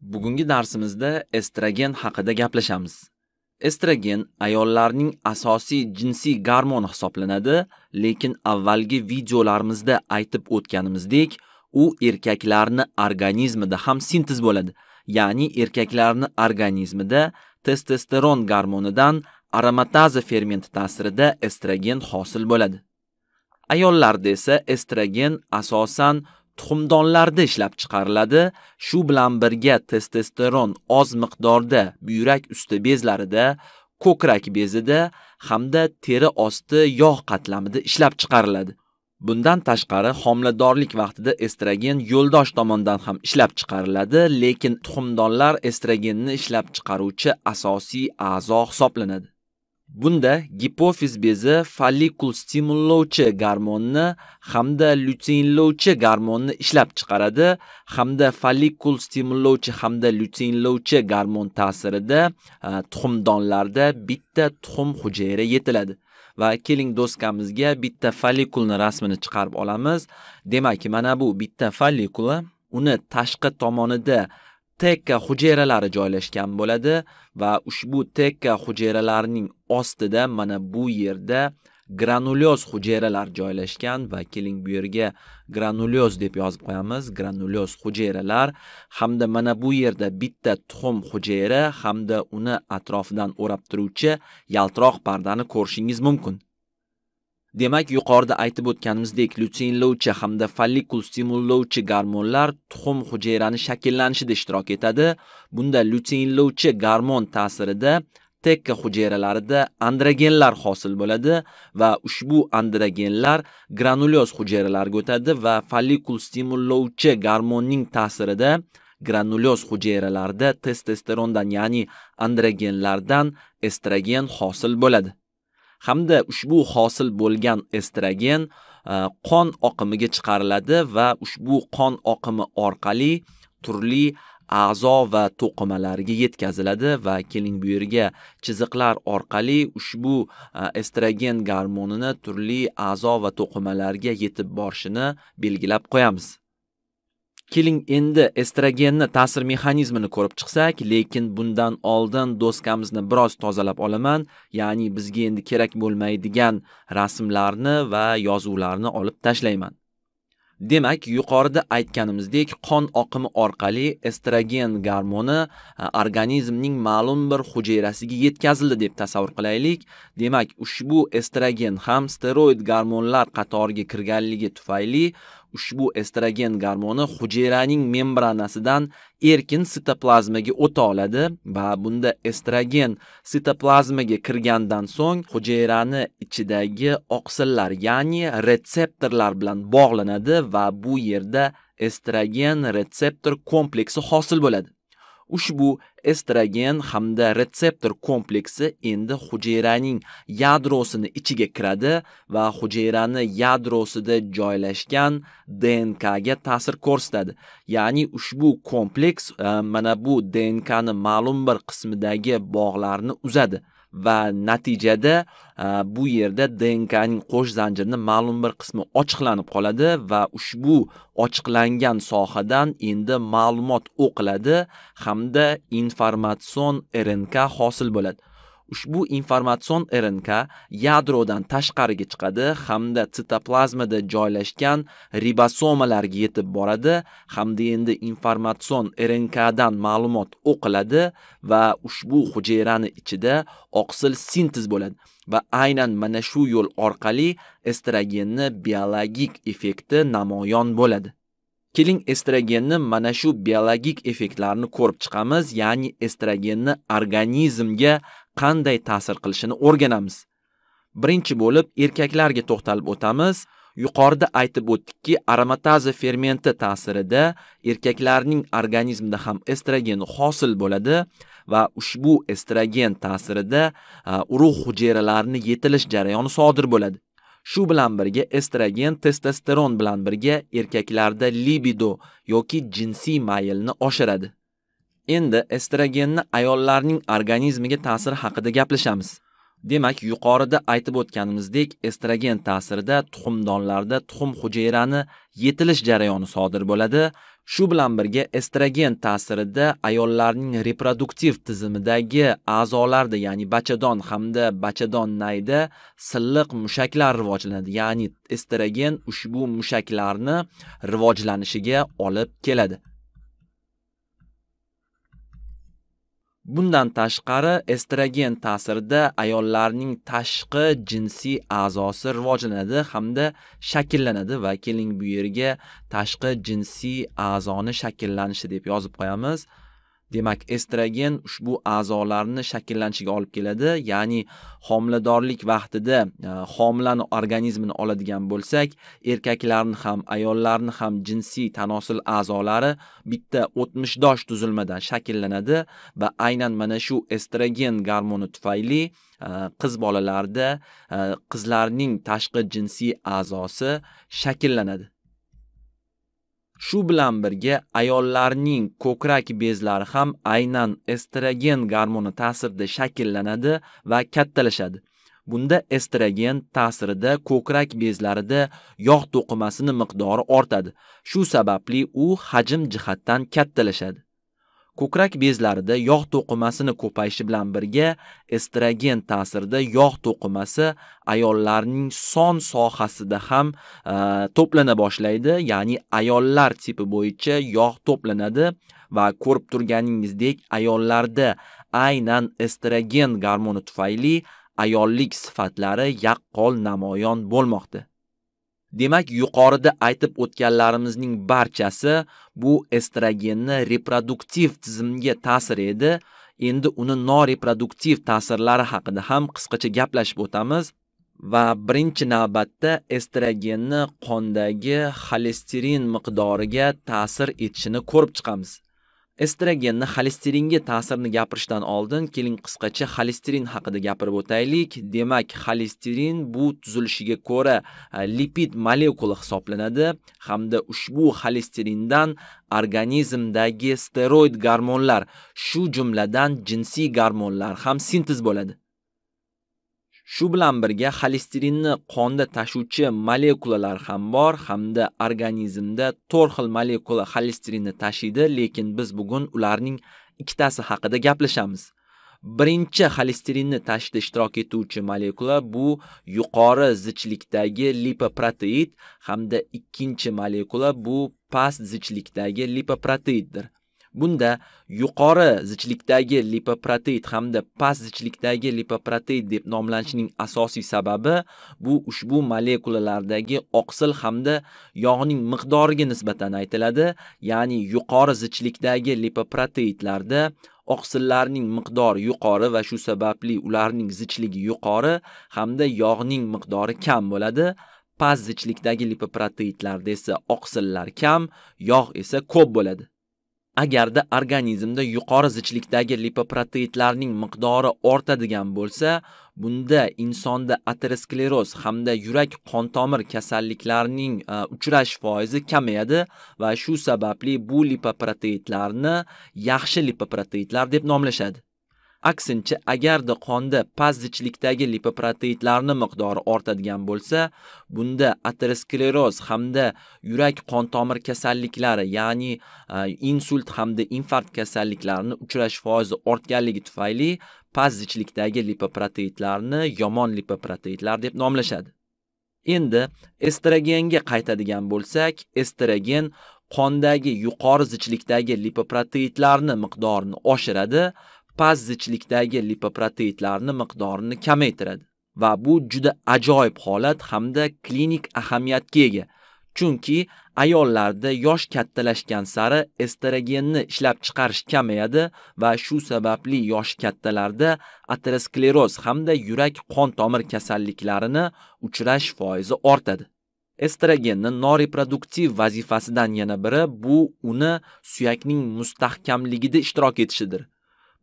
Bugungi darsimizda estrogen haqida gaplashamiz. Estrogen ayollarning asosiy jinsiy garmoni hisoblanadi, lekin avvalgi videolarimizda aytib o'tganimizdek, u erkaklarni organizmida ham sintez bo'ladi. Ya'ni erkaklarni organizmida testosteron garmonidan aromataza fermenti ta'sirida estrogen hosil bo'ladi. Ayollarda esa estrogen asosan tuxumdonlarda ishlab chiqariladi. Shu bilan birga testosteron oz miqdorda buyrak usti bezlarida, ko'krak bezida hamda teri osti yog' qatlamida ishlab chiqariladi. Bundan tashqari, homiladorlik vaqtida estrogen yo'ldosh tomonidan ham ishlab chiqariladi, lekin tuxumdonlar estrogenni ishlab chiqaruvchi asosiy a'zo hisoblanadi. Bunda gipofiz bezi follikul stimullovchi gormonni hamda luteinlovchi gormonni ishlab chiqaradi hamda follikul stimullovchi hamda luteinlovchi gormon ta'sirida e, tuxumdonlarda bitta tuxum hujayra yetiladi. va keling do'skamizga bitta follikulni rasmini chiqarib olamiz. Demak, mana bu bitta follikula uni tashqi tomonida tekka hujayralari joylashgan bo'ladi va ushbu tekka hujayralarning ostida mana bu yerda granulyoz hujayralar joylashgan va keling bu yerga granulyoz deb yozib qo'yamiz granulyoz hujayralar hamda mana bu yerda bitta tuxum hujayra hamda uni atrofidan o'rab turuvchi yaltiroq pardani ko'rishingiz mumkin Demak, yuqorida aytib o'tganimizdek, luteinlovchi hamda follikul stimullovchi gormonlar tuxum hujayrani shakllanishida ishtirok etadi. Bunda luteinlovchi gormon ta'sirida tekka hujayralarida androgenlar hosil bo'ladi va ushbu androgenlar granulyoz hujayralariga o'tadi va follikul stimullovchi gormonning ta'sirida granulyoz hujayralarida testosterondan, ya'ni androgenlardan estrogen hosil bo'ladi. hamda ushbu hosil bo'lgan estrogen e, qon oqimiga chiqariladi va ushbu qon oqimi orqali turli a'zo va to'qimalarga yetkaziladi va keling bu yerga chiziqlar orqali ushbu e, estrogen garmonini turli a'zo va to'qimalarga yetib borishini belgilab qo'yamiz. keling endi estrogenni ta'sir mexanizmini ko'rib chiqsak lekin bundan oldin doskamizni biroz tozalab olaman ya'ni bizga endi kerak bo'lmaydigan rasmlarni va yozuvlarni olib tashlayman Demak, yuqorida aytganimizdek, qon oqimi orqali estrogen garmoni e, organizmning ma'lum bir hujayrasiga yetkazildi deb tasavvur qilaylik. Demak, ushbu estrogen ham steroid garmonlar qatoriga kirganligi tufayli ushbu estrogen garmoni hujayraning membranasidan erkin sitoplazmaga o'ta oladi va bunda estrogen sitoplazmaga kirgandan so'ng hujayrani ichidagi oqsillar, ya'ni retseptorlar bilan bog'lanadi va bu yerda estrogen retseptor kompleksi hosil bo'ladi. Ushbu estrogen hamda retseptor kompleksi endi hujayraning yadrosini ichiga kiradi va hujayrani yadrosida joylashgan DNK ga ta'sir ko'rsatadi. Ya'ni ushbu kompleks e, mana bu DNK ni ma'lum bir qismidagi bog'larni uzadi. va natijada bu yerda DNKning qo'sh zanjirini ma'lum bir qismi ochiqlanib qoladi va ushbu ochiqlangan sohadan endi ma'lumot o'qiladi hamda informatsion RNK hosil bo'ladi. ushbu informatsion RNK yadrodan tashqariga chiqadi hamda sitoplazmada joylashgan ribosomalarga yetib boradi hamda endi informatsion rnkdan ma'lumot o'qiladi va ushbu hujayrani ichida oqsil sintez bo'ladi va aynan mana shu yo'l orqali estrogenni biologik effekti namoyon bo'ladi. Keling estrogenni mana shu biologik effektlarni ko'rib chiqamiz, ya'ni estrogenni organizmga qanday ta'sir qilishini o'rganamiz. Birinchi bo'lib erkaklarga to'xtalib o'tamiz. Yuqorida aytib o'tdikki, aromataza fermenti ta'sirida erkaklarning organizmida ham estrogen hosil bo'ladi va ushbu estrogen ta'sirida urug' hujayralarini yetilish jarayoni sodir bo'ladi. Shu bilan birga estrogen testosteron bilan birga erkaklarda libido yoki jinsiy maylni oshiradi. Endi estrogenni ayollarning organizmiga ta'siri haqida gaplashamiz. Demak, yuqorida aytib o'tganimizdek, estrogen ta'sirida tuxumdonlarda tuxum hujayrani yetilish jarayoni sodir bo'ladi. Shu bilan birga estrogen ta'sirida ayollarning reproduktiv tizimidagi a'zolarda, ya'ni bachadon hamda bachadon nayda silliq mushaklar rivojlanadi. Ya'ni estrogen ushbu mushaklarni rivojlanishiga olib keladi. Bundan tashqari, estrogen ta'sirida ayollarning tashqi jinsiy a'zosi rivojlanadi hamda shakllanadi va keling bu yerga tashqi jinsiy a'zoni shakllanishi deb yozib qo'yamiz. Demak, estrogen ushbu a'zolarni shakllanishiga olib keladi, ya'ni homiladorlik vaqtida e, homilani organizmini oladigan bo'lsak, erkaklarni ham, ayollarni ham jinsiy tanosil a'zolari bitta o'tmishdosh tuzilmadan shakllanadi va aynan mana shu estrogen gormoni tufayli e, qiz bolalarda e, qizlarning tashqi jinsiy a'zosi shakllanadi. Shu bilan birga ayollarning ko'krak bezlari ham aynan estrogen gormoni ta'sirida shakllanadi va kattalashadi. Bunda estrogen ta'sirida ko'krak bezlarida yog' to'qimasini miqdori ortadi. Shu sababli u hajm jihatdan kattalashadi. Ko'krak bezlarida yog' to'qimasini ko'payishi bilan birga estrogen ta'sirida yog' to'qimasi ayollarning son sohasida ham e, to'plana boshlaydi, ya'ni ayollar tipi bo'yicha yog' to'planadi va ko'rib turganingizdek ayollarda aynan estrogen gormoni tufayli ayollik sifatlari yaqqol namoyon bo'lmoqda. Demak, yuqorida aytib o'tganlarimizning barchasi bu estrogenni reproduktiv tizimga ta'sir edi. Endi uni noreproduktiv ta'sirlari haqida ham qisqacha gaplashib o'tamiz va birinchi navbatda estrogenni qondagi xolesterin miqdoriga ta'sir etishini ko'rib chiqamiz. Estrogenni xolesteringa ta'sirini gapirishdan oldin keling qisqacha xolesterin haqida gapirib o'taylik. Demak, xolesterin bu tuzilishiga ko'ra e, lipid molekula hisoblanadi hamda ushbu xolesterindan organizmdagi steroid gormonlar, shu jumladan jinsiy gormonlar ham sintez bo'ladi. Shu bilan birga xolesterinni qonda tashuvchi molekulalar ham bor hamda organizmda 4 xil molekula xolesterinni tashiydi, lekin biz bugun ularning ikkitasi haqida gaplashamiz. Birinchi xolesterinni tashishda ishtirok etuvchi molekula bu yuqori zichlikdagi lipoproteid hamda ikkinchi molekula bu past zichlikdagi lipoproteiddir. Bunda yuqori zichlikdagi lipoproteid hamda past zichlikdagi lipoproteid deb nomlanishining asosiy sababi bu ushbu molekulalardagi oqsil hamda yog'ning miqdoriga nisbatan aytiladi, ya'ni yuqori zichlikdagi lipoproteidlarda oqsillarning miqdori yuqori va shu sababli ularning zichligi yuqori hamda yog'ning miqdori kam bo'ladi. Past zichlikdagi lipoproteidlarda esa oqsillar kam, yog' esa ko'p bo'ladi. agarda organizmda yuqori zichlikdagi lipoproteidlarning miqdori ortadigan bo'lsa, bunda insonda ateroskleroz hamda yurak qon tomir kasalliklarining e, uchrash foizi kamayadi va shu sababli bu lipoproteidlarni yaxshi lipoproteidlar deb nomlashadi. Aksincha, agarda qonda pastdichlikdagi lipoproteinlarning miqdori ortadigan bo'lsa, bunda ateroskleroz hamda yurak qon tomir kasalliklari, ya'ni e, insult hamda infarkt kasalliklarini uchrash foizi ortganligi tufayli pastdichlikdagi lipoproteidlarni yomon lipoproteidlar deb nomlashadi. Endi estrogenga qaytadigan bo'lsak, estrogen qondagi yuqori zichlikdagi lipoproteidlarni miqdorini oshiradi past zichlikdagi lipoproteidlarni miqdorini kamaytiradi va bu juda ajoyib holat hamda klinik ahamiyatga ega. Chunki ayollarda yosh kattalashgan sari estrogenni ishlab chiqarish kamayadi va shu sababli yosh kattalarda ateroskleroz hamda yurak qon tomir kasalliklarini uchrash foizi ortadi. Estrogenni noreproduktiv vazifasidan yana biri bu uni suyakning mustahkamligida ishtirok etishidir.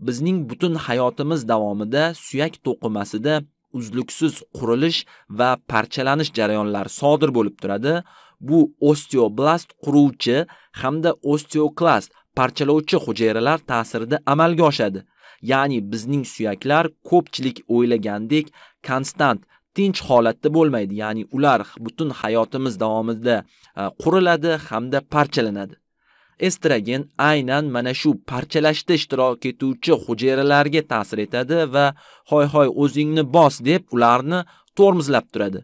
bizning butun hayotimiz davomida suyak to'qimasida uzluksiz qurilish va parchalanish jarayonlari sodir bo'lib turadi. Bu osteoblast quruvchi hamda osteoklast parchalovchi hujayralar ta'sirida amalga oshadi. Ya'ni bizning suyaklar ko'pchilik o'ylagandek konstant tinch holatda bo'lmaydi. Ya'ni ular butun hayotimiz davomida e, quriladi hamda parchalanadi. estrogen aynan mana shu parchalashda ishtirok etuvchi hujayralarga ta'sir etadi va hoy-hoy o'zingni bos deb ularni tormozlab turadi.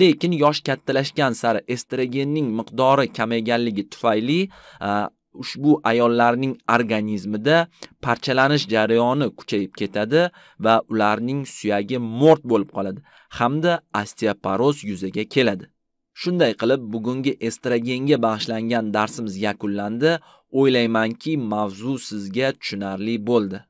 Lekin yosh kattalashgan sari estrogenning miqdori kamayganligi tufayli ushbu ayollarning organizmida parchalanish jarayoni kuchayib ketadi va ularning suyagi mort bo'lib qoladi hamda osteoporoz yuzaga keladi. Shunday qilib bugungi estrogenga bag'ishlangan darsimiz yakunlandi. O'ylaymanki, mavzu sizga tushunarli bo'ldi.